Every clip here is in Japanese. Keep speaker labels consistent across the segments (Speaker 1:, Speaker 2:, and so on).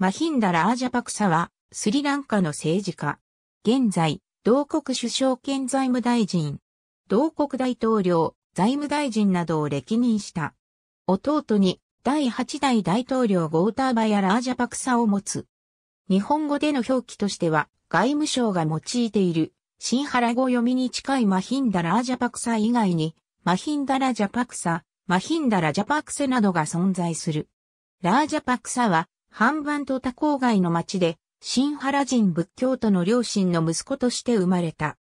Speaker 1: マヒンダ・ラージャパクサは、スリランカの政治家。現在、同国首相兼財務大臣、同国大統領、財務大臣などを歴任した。弟に、第8代大統領ゴーターバヤ・ラージャパクサを持つ。日本語での表記としては、外務省が用いている、新原語読みに近いマヒンダ・ラージャパクサ以外に、マヒンダ・ラジャパクサ、マヒンダ・ラジャパクセなどが存在する。ラージャパクサは、半ンと多郊外の町で、新原人仏教徒の両親の息子として生まれた。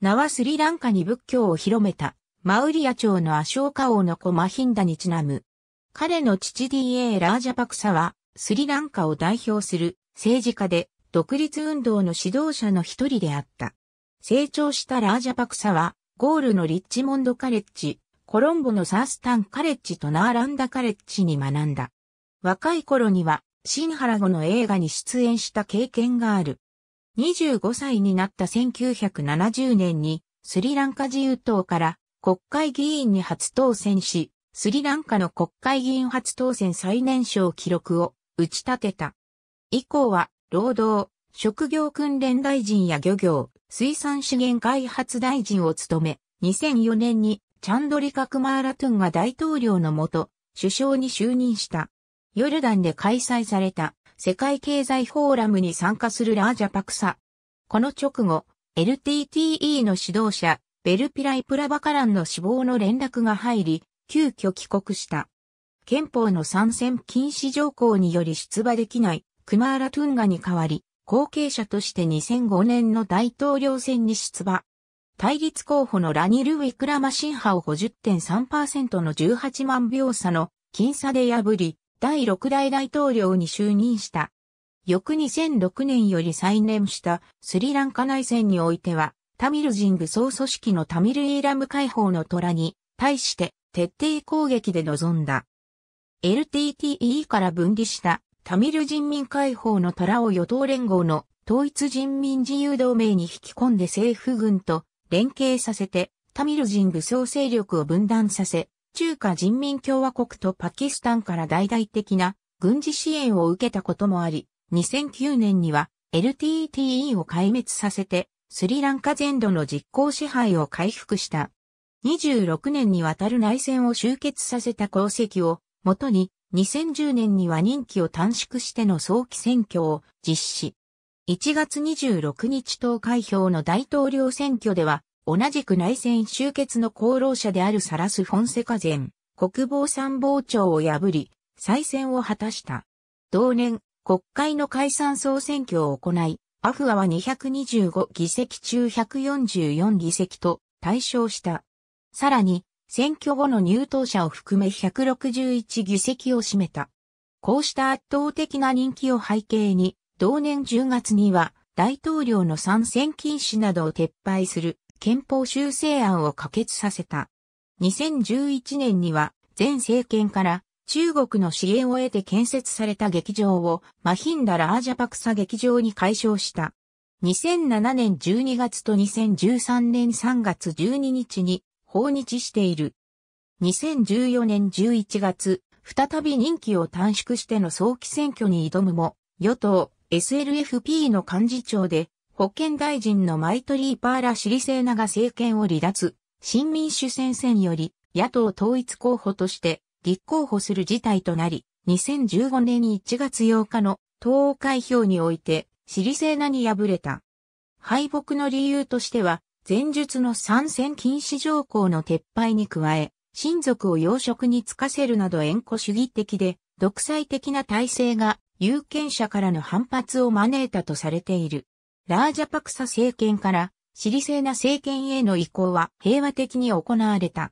Speaker 1: 名はスリランカに仏教を広めた、マウリア朝のアショーカ王の子マヒンダにちなむ。彼の父 D.A. ラージャパクサは、スリランカを代表する政治家で、独立運動の指導者の一人であった。成長したラージャパクサは、ゴールのリッチモンドカレッジ、コロンボのサースタンカレッジとナーランダカレッジに学んだ。若い頃には新原後の映画に出演した経験がある。25歳になった1970年にスリランカ自由党から国会議員に初当選し、スリランカの国会議員初当選最年少記録を打ち立てた。以降は労働、職業訓練大臣や漁業、水産資源開発大臣を務め、2004年にチャンドリカ・クマーラトゥンが大統領のもと、首相に就任した。ヨルダンで開催された世界経済フォーラムに参加するラージャパクサ。この直後、LTTE の指導者、ベルピライ・プラバカランの死亡の連絡が入り、急遽帰国した。憲法の参戦禁止条項により出馬できないクマーラ・トゥンガに代わり、後継者として2005年の大統領選に出馬。対立候補のラニル・ウィクラマシンハを50.3%の18万票差の僅差で破り、第6代大統領に就任した。翌2006年より再燃したスリランカ内戦においては、タミルジング総組織のタミルイーラム解放の虎に対して徹底攻撃で臨んだ。LTTE から分離したタミル人民解放の虎を与党連合の統一人民自由同盟に引き込んで政府軍と連携させてタミル人武装勢力を分断させ、中華人民共和国とパキスタンから大々的な軍事支援を受けたこともあり、2009年には LTTE を壊滅させて、スリランカ全土の実効支配を回復した。26年にわたる内戦を終結させた功績を、もとに、2010年には任期を短縮しての早期選挙を実施。1月26日投開票の大統領選挙では、同じく内戦終結の功労者であるサラス・フォンセカゼン、国防参謀長を破り、再選を果たした。同年、国会の解散総選挙を行い、アフアは225議席中144議席と対象した。さらに、選挙後の入党者を含め161議席を占めた。こうした圧倒的な人気を背景に、同年10月には大統領の参戦禁止などを撤廃する憲法修正案を可決させた。2011年には前政権から中国の支援を得て建設された劇場をマヒンダ・ラージャパクサ劇場に改称した。2007年12月と2013年3月12日に訪日している。2014年11月、再び任期を短縮しての早期選挙に挑むも、与党 SLFP の幹事長で保健大臣のマイトリー・パーラ・シリセーナが政権を離脱、新民主戦線より野党統一候補として立候補する事態となり、2015年1月8日の党開票においてシリセーナに敗れた。敗北の理由としては、前述の参戦禁止条項の撤廃に加え、親族を養殖に就かせるなど縁故主義的で、独裁的な体制が有権者からの反発を招いたとされている。ラージャパクサ政権からシリセーナ政権への移行は平和的に行われた。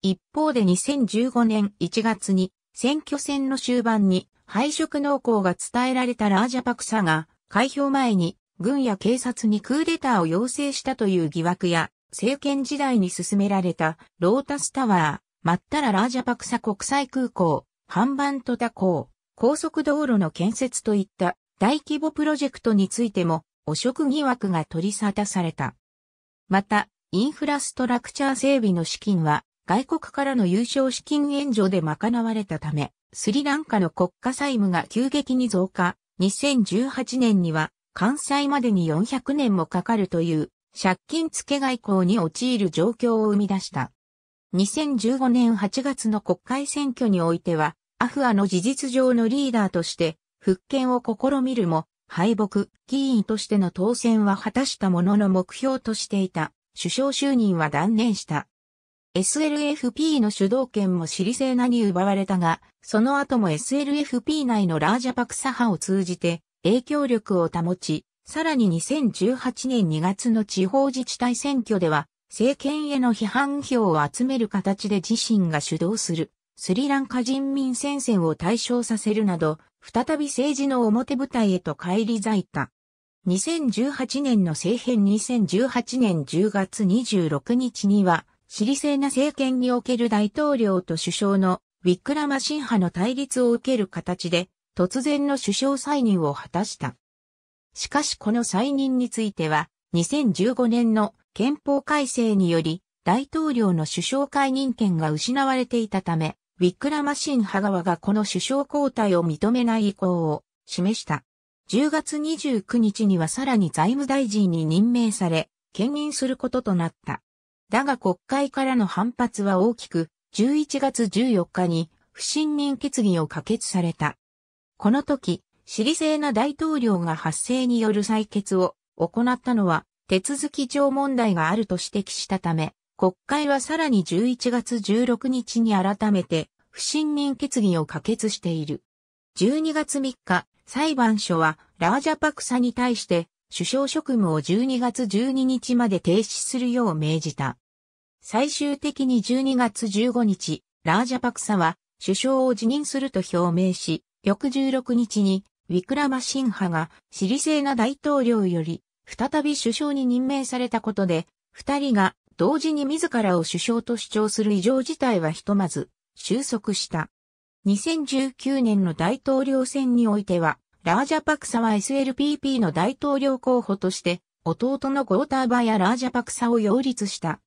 Speaker 1: 一方で2015年1月に選挙戦の終盤に敗色濃厚が伝えられたラージャパクサが開票前に軍や警察にクーデターを要請したという疑惑や政権時代に進められたロータスタワー、マッタララージャパクサ国際空港、ハンバントタ港、高速道路の建設といった大規模プロジェクトについても汚職疑惑が取り沙汰された。また、インフラストラクチャー整備の資金は外国からの優勝資金援助で賄われたため、スリランカの国家債務が急激に増加、2018年には関西までに400年もかかるという借金付け外交に陥る状況を生み出した。2015年8月の国会選挙においては、アフアの事実上のリーダーとして復権を試みるも、敗北、議員としての当選は果たしたものの目標としていた、首相就任は断念した。SLFP の主導権もシリセーに奪われたが、その後も SLFP 内のラージャパクサ派を通じて影響力を保ち、さらに2018年2月の地方自治体選挙では、政権への批判票を集める形で自身が主導するスリランカ人民戦線を対象させるなど、再び政治の表舞台へと返り咲いた。2018年の政変2018年10月26日には、シリセーナ政権における大統領と首相のウィックラマシン派の対立を受ける形で、突然の首相再任を果たした。しかしこの再任については、2015年の憲法改正により、大統領の首相解任権が失われていたため、ウィックラマシン派側がこの首相交代を認めない意向を示した。10月29日にはさらに財務大臣に任命され、兼任することとなった。だが国会からの反発は大きく、11月14日に不信任決議を可決された。この時、シリ性ー大統領が発生による採決を行ったのは、手続き上問題があると指摘したため、国会はさらに11月16日に改めて不信任決議を可決している。12月3日、裁判所はラージャパクサに対して首相職務を12月12日まで停止するよう命じた。最終的に12月15日、ラージャパクサは首相を辞任すると表明し、翌16日にウィクラマシンハがシリセーナ大統領より再び首相に任命されたことで、二人が同時に自らを首相と主張する異常事態はひとまず収束した。2019年の大統領選においては、ラージャパクサは SLPP の大統領候補として、弟のゴーターバやラージャパクサを擁立した。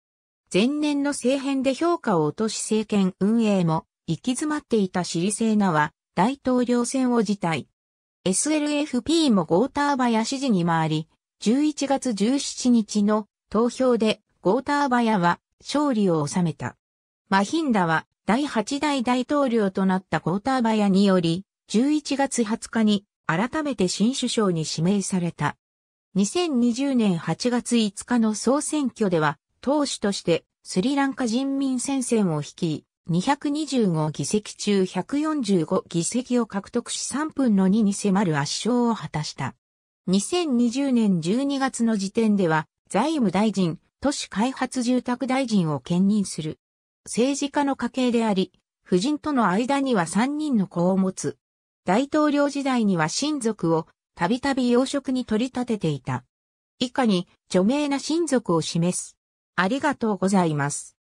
Speaker 1: 前年の政変で評価を落とし政権運営も行き詰まっていたシリセーナは大統領選を辞退。SLFP もゴーターバや支持に回り、11月17日の投票でゴーターバヤは勝利を収めた。マヒンダは第8代大統領となったゴーターバヤにより、11月20日に改めて新首相に指名された。2020年8月5日の総選挙では、党首としてスリランカ人民戦線を率い、225議席中145議席を獲得し3分の2に迫る圧勝を果たした。2020年12月の時点では、財務大臣、都市開発住宅大臣を兼任する。政治家の家系であり、夫人との間には3人の子を持つ。大統領時代には親族をたびたび養殖に取り立てていた。以下に著名な親族を示す。ありがとうございます。